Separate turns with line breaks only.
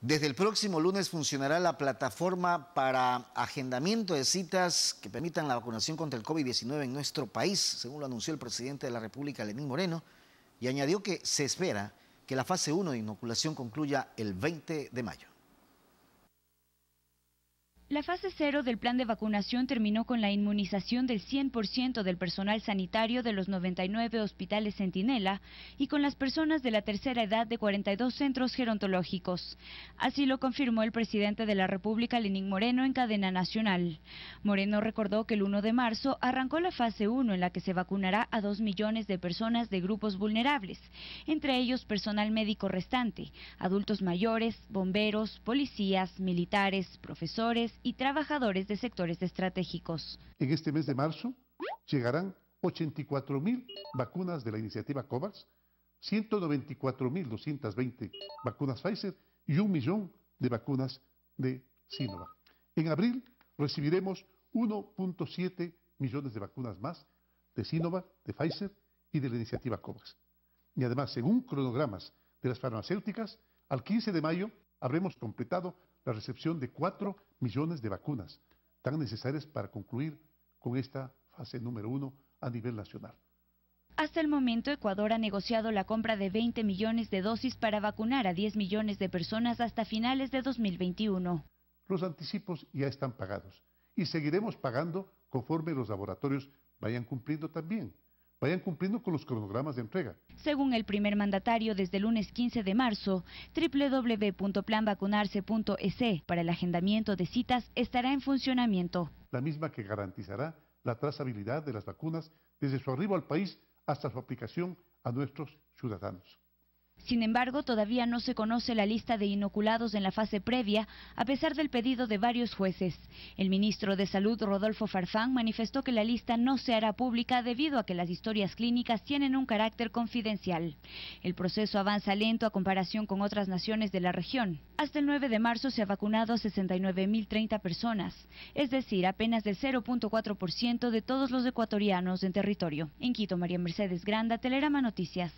Desde el próximo lunes funcionará la plataforma para agendamiento de citas que permitan la vacunación contra el COVID-19 en nuestro país, según lo anunció el presidente de la República, Lenín Moreno, y añadió que se espera que la fase 1 de inoculación concluya el 20 de mayo.
La fase cero del plan de vacunación terminó con la inmunización del 100% del personal sanitario de los 99 hospitales Centinela y con las personas de la tercera edad de 42 centros gerontológicos. Así lo confirmó el presidente de la República, Lenín Moreno, en cadena nacional. Moreno recordó que el 1 de marzo arrancó la fase 1 en la que se vacunará a 2 millones de personas de grupos vulnerables, entre ellos personal médico restante, adultos mayores, bomberos, policías, militares, profesores, y trabajadores de sectores estratégicos.
En este mes de marzo llegarán 84 mil vacunas de la iniciativa COVAX, 194.220 vacunas Pfizer y un millón de vacunas de Sinovac. En abril recibiremos 1.7 millones de vacunas más de Sinovac, de Pfizer y de la iniciativa COVAX. Y además, según cronogramas de las farmacéuticas, al 15 de mayo habremos completado la recepción de 4 millones de vacunas, tan necesarias para concluir con esta fase número 1 a nivel nacional.
Hasta el momento, Ecuador ha negociado la compra de 20 millones de dosis para vacunar a 10 millones de personas hasta finales de 2021.
Los anticipos ya están pagados y seguiremos pagando conforme los laboratorios vayan cumpliendo también vayan cumpliendo con los cronogramas de entrega.
Según el primer mandatario, desde el lunes 15 de marzo, www.planvacunarse.es para el agendamiento de citas estará en funcionamiento.
La misma que garantizará la trazabilidad de las vacunas desde su arribo al país hasta su aplicación
a nuestros ciudadanos. Sin embargo, todavía no se conoce la lista de inoculados en la fase previa, a pesar del pedido de varios jueces. El ministro de Salud, Rodolfo Farfán, manifestó que la lista no se hará pública debido a que las historias clínicas tienen un carácter confidencial. El proceso avanza lento a comparación con otras naciones de la región. Hasta el 9 de marzo se ha vacunado a 69.030 personas, es decir, apenas del 0.4% de todos los ecuatorianos en territorio. En Quito, María Mercedes Granda, Telerama Noticias.